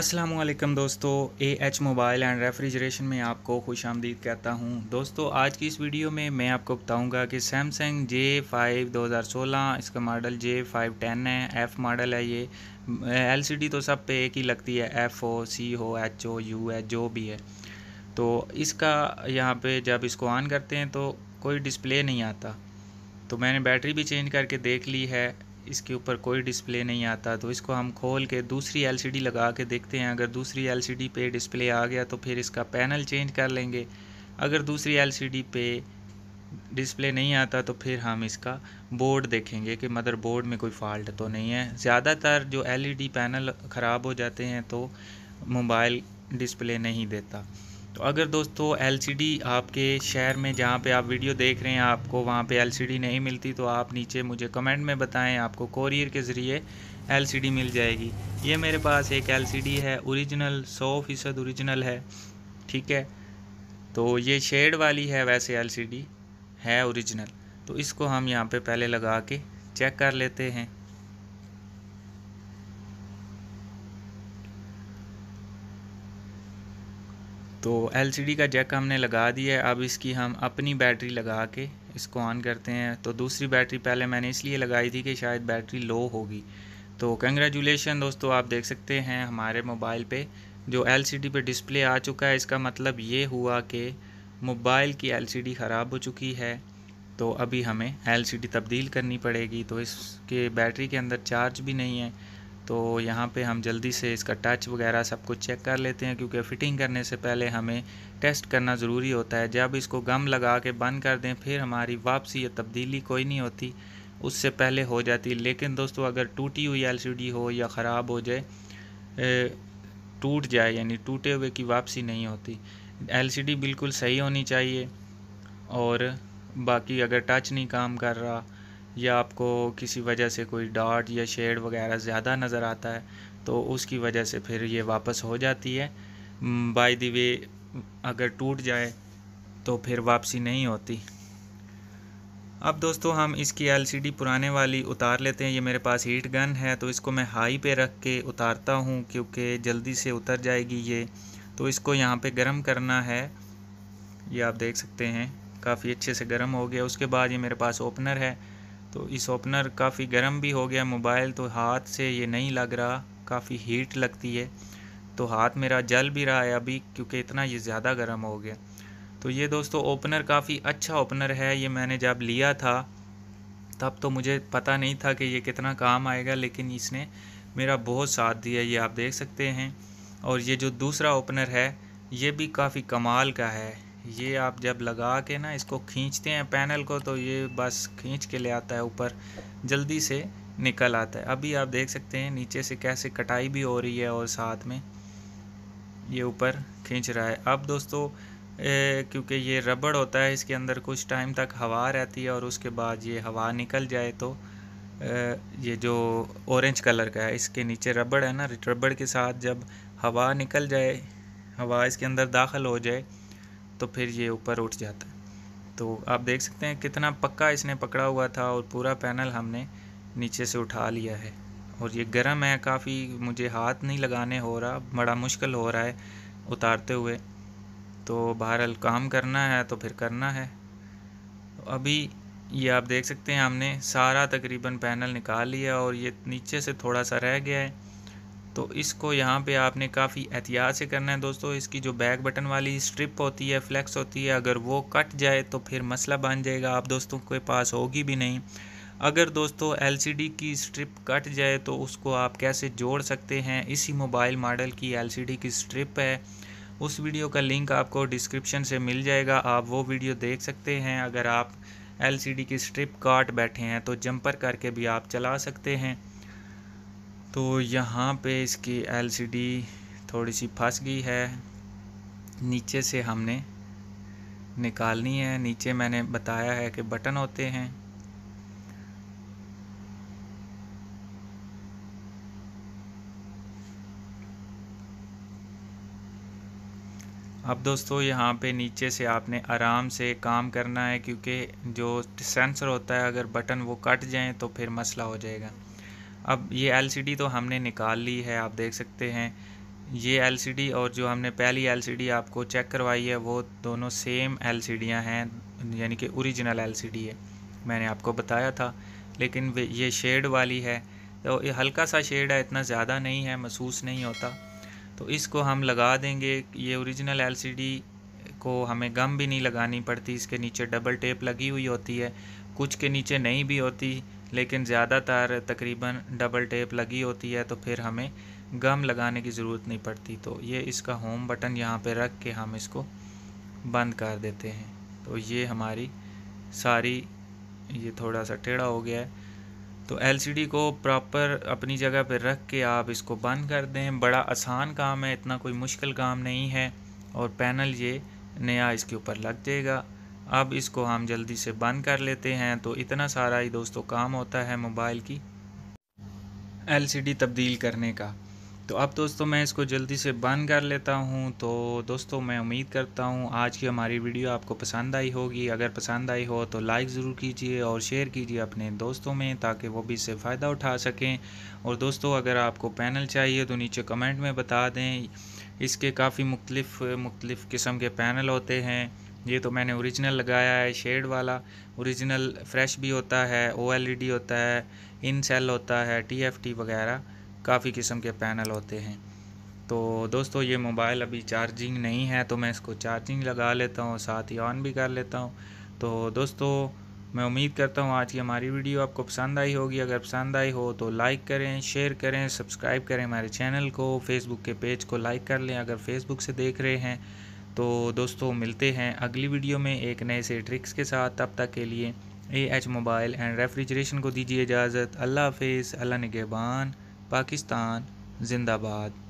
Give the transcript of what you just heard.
असलम दोस्तों A H mobile and refrigeration में आपको खुश आमदीद कहता हूँ दोस्तों आज की इस वीडियो में मैं आपको बताऊँगा कि सैमसंग जे फाइव दो हज़ार सोलह इसका मॉडल जे फाइव टेन है एफ़ मॉडल है ये एलसीडी तो सब पे एक ही लगती है एफ़ ओ सी हो एच ओ यू है जो भी है तो इसका यहाँ पे जब इसको ऑन करते हैं तो कोई डिस्प्ले नहीं आता तो मैंने बैटरी भी चेंज करके देख ली है इसके ऊपर कोई डिस्प्ले नहीं आता तो इसको हम खोल के दूसरी एलसीडी लगा के देखते हैं अगर दूसरी एलसीडी पे डिस्प्ले आ गया तो फिर इसका पैनल चेंज कर लेंगे अगर दूसरी एलसीडी पे डिस्प्ले नहीं आता तो फिर हम इसका बोर्ड देखेंगे कि मदरबोर्ड में कोई फॉल्ट तो नहीं है ज़्यादातर जो एलईडी e पैनल ख़राब हो जाते हैं तो मोबाइल डिस्प्ले नहीं देता तो अगर दोस्तों एलसीडी आपके शहर में जहाँ पे आप वीडियो देख रहे हैं आपको वहाँ पे एलसीडी नहीं मिलती तो आप नीचे मुझे कमेंट में बताएं आपको कोरियर के ज़रिए एलसीडी मिल जाएगी ये मेरे पास एक एलसीडी है ओरिजिनल सौ फ़ीसद औरिजिनल है ठीक है तो ये शेड वाली है वैसे एलसीडी है ओरिजिनल तो इसको हम यहाँ पर पहले लगा के चेक कर लेते हैं तो एलसीडी का जैक हमने लगा दिया है अब इसकी हम अपनी बैटरी लगा के इसको ऑन करते हैं तो दूसरी बैटरी पहले मैंने इसलिए लगाई थी कि शायद बैटरी लो होगी तो कंग्रेचुलेशन दोस्तों आप देख सकते हैं हमारे मोबाइल पे जो एलसीडी पे डिस्प्ले आ चुका है इसका मतलब ये हुआ कि मोबाइल की एलसीडी ख़राब हो चुकी है तो अभी हमें एलसीडी तब्दील करनी पड़ेगी तो इसके बैटरी के अंदर चार्ज भी नहीं है तो यहाँ पे हम जल्दी से इसका टच वगैरह सब कुछ चेक कर लेते हैं क्योंकि फिटिंग करने से पहले हमें टेस्ट करना ज़रूरी होता है जब इसको गम लगा के बंद कर दें फिर हमारी वापसी या तब्दीली कोई नहीं होती उससे पहले हो जाती लेकिन दोस्तों अगर टूटी हुई एल हो या ख़राब हो जाए टूट जाए यानी टूटे हुए की वापसी नहीं होती एल बिल्कुल सही होनी चाहिए और बाकी अगर टच नहीं काम कर रहा या आपको किसी वजह से कोई डॉट या शेड वगैरह ज़्यादा नज़र आता है तो उसकी वजह से फिर ये वापस हो जाती है बाय दी वे अगर टूट जाए तो फिर वापसी नहीं होती अब दोस्तों हम इसकी एलसीडी पुराने वाली उतार लेते हैं ये मेरे पास हीट गन है तो इसको मैं हाई पे रख के उतारता हूँ क्योंकि जल्दी से उतर जाएगी ये तो इसको यहाँ पे गर्म करना है ये आप देख सकते हैं काफ़ी अच्छे से गर्म हो गया उसके बाद ये मेरे पास ओपनर है तो इस ओपनर काफ़ी गर्म भी हो गया मोबाइल तो हाथ से ये नहीं लग रहा काफ़ी हीट लगती है तो हाथ मेरा जल भी रहा है अभी क्योंकि इतना ये ज़्यादा गर्म हो गया तो ये दोस्तों ओपनर काफ़ी अच्छा ओपनर है ये मैंने जब लिया था तब तो मुझे पता नहीं था कि ये कितना काम आएगा लेकिन इसने मेरा बहुत साथ दिया ये आप देख सकते हैं और ये जो दूसरा ओपनर है ये भी काफ़ी कमाल का है ये आप जब लगा के ना इसको खींचते हैं पैनल को तो ये बस खींच के ले आता है ऊपर जल्दी से निकल आता है अभी आप देख सकते हैं नीचे से कैसे कटाई भी हो रही है और साथ में ये ऊपर खींच रहा है अब दोस्तों क्योंकि ये रबड़ होता है इसके अंदर कुछ टाइम तक हवा रहती है और उसके बाद ये हवा निकल जाए तो ये जो ऑरेंज कलर का है इसके नीचे रबड़ है ना रबड़ के साथ जब हवा निकल जाए हवा इसके अंदर दाखिल हो जाए तो फिर ये ऊपर उठ जाता है तो आप देख सकते हैं कितना पक्का इसने पकड़ा हुआ था और पूरा पैनल हमने नीचे से उठा लिया है और ये गर्म है काफ़ी मुझे हाथ नहीं लगाने हो रहा बड़ा मुश्किल हो रहा है उतारते हुए तो बहरहाल काम करना है तो फिर करना है तो अभी ये आप देख सकते हैं हमने सारा तकरीबन पैनल निकाल लिया और ये नीचे से थोड़ा सा रह गया है तो इसको यहाँ पे आपने काफ़ी एहतियात से करना है दोस्तों इसकी जो बैक बटन वाली स्ट्रिप होती है फ्लैक्स होती है अगर वो कट जाए तो फिर मसला बन जाएगा आप दोस्तों के पास होगी भी नहीं अगर दोस्तों एलसीडी की स्ट्रिप कट जाए तो उसको आप कैसे जोड़ सकते हैं इसी मोबाइल मॉडल की एलसीडी की स्ट्रिप है उस वीडियो का लिंक आपको डिस्क्रिप्शन से मिल जाएगा आप वो वीडियो देख सकते हैं अगर आप एलसीडी की स्ट्रिप काट बैठे हैं तो जंपर करके भी आप चला सकते हैं तो यहाँ पे इसकी एलसीडी थोड़ी सी फंस गई है नीचे से हमने निकालनी है नीचे मैंने बताया है कि बटन होते हैं अब दोस्तों यहाँ पे नीचे से आपने आराम से काम करना है क्योंकि जो सेंसर होता है अगर बटन वो कट जाए तो फिर मसला हो जाएगा अब ये एलसीडी तो हमने निकाल ली है आप देख सकते हैं ये एलसीडी और जो हमने पहली एलसीडी आपको चेक करवाई है वो दोनों सेम एल हैं यानी कि ओरिजिनल एल है मैंने आपको बताया था लेकिन ये शेड वाली है तो ये हल्का सा शेड है इतना ज़्यादा नहीं है महसूस नहीं होता तो इसको हम लगा देंगे ये ओरिजिनल एलसीडी को हमें गम भी नहीं लगानी पड़ती इसके नीचे डबल टेप लगी हुई होती है कुछ के नीचे नहीं भी होती लेकिन ज़्यादातर तकरीबन डबल टेप लगी होती है तो फिर हमें गम लगाने की ज़रूरत नहीं पड़ती तो ये इसका होम बटन यहाँ पे रख के हम इसको बंद कर देते हैं तो ये हमारी सारी ये थोड़ा सा टेढ़ा हो गया है तो एलसीडी को प्रॉपर अपनी जगह पर रख के आप इसको बंद कर दें बड़ा आसान काम है इतना कोई मुश्किल काम नहीं है और पैनल ये नया इसके ऊपर लग जाएगा अब इसको हम जल्दी से बंद कर लेते हैं तो इतना सारा ही दोस्तों काम होता है मोबाइल की एलसीडी तब्दील करने का तो अब दोस्तों मैं इसको जल्दी से बंद कर लेता हूं तो दोस्तों मैं उम्मीद करता हूं आज की हमारी वीडियो आपको पसंद आई होगी अगर पसंद आई हो तो लाइक ज़रूर कीजिए और शेयर कीजिए अपने दोस्तों में ताकि वो भी इससे फ़ायदा उठा सकें और दोस्तों अगर आपको पैनल चाहिए तो नीचे कमेंट में बता दें इसके काफ़ी मुख्तफ मुख्तलिफ़ किस्म के पैनल होते हैं ये तो मैंने ओरिजिनल लगाया है शेड वाला ओरिजिनल फ्रेश भी होता है ओ e होता है इन सेल होता है टी वगैरह काफ़ी किस्म के पैनल होते हैं तो दोस्तों ये मोबाइल अभी चार्जिंग नहीं है तो मैं इसको चार्जिंग लगा लेता हूँ साथ ही ऑन भी कर लेता हूँ तो दोस्तों मैं उम्मीद करता हूँ आज की हमारी वीडियो आपको पसंद आई होगी अगर पसंद आई हो तो लाइक करें शेयर करें सब्सक्राइब करें हमारे चैनल को फेसबुक के पेज को लाइक कर लें अगर फेसबुक से देख रहे हैं तो दोस्तों मिलते हैं अगली वीडियो में एक नए से ट्रिक्स के साथ तब तक के लिए A H mobile and refrigeration को दीजिए इजाज़त अल्लाह हाफिज़ अल्लाह नगेबान पाकिस्तान जिंदाबाद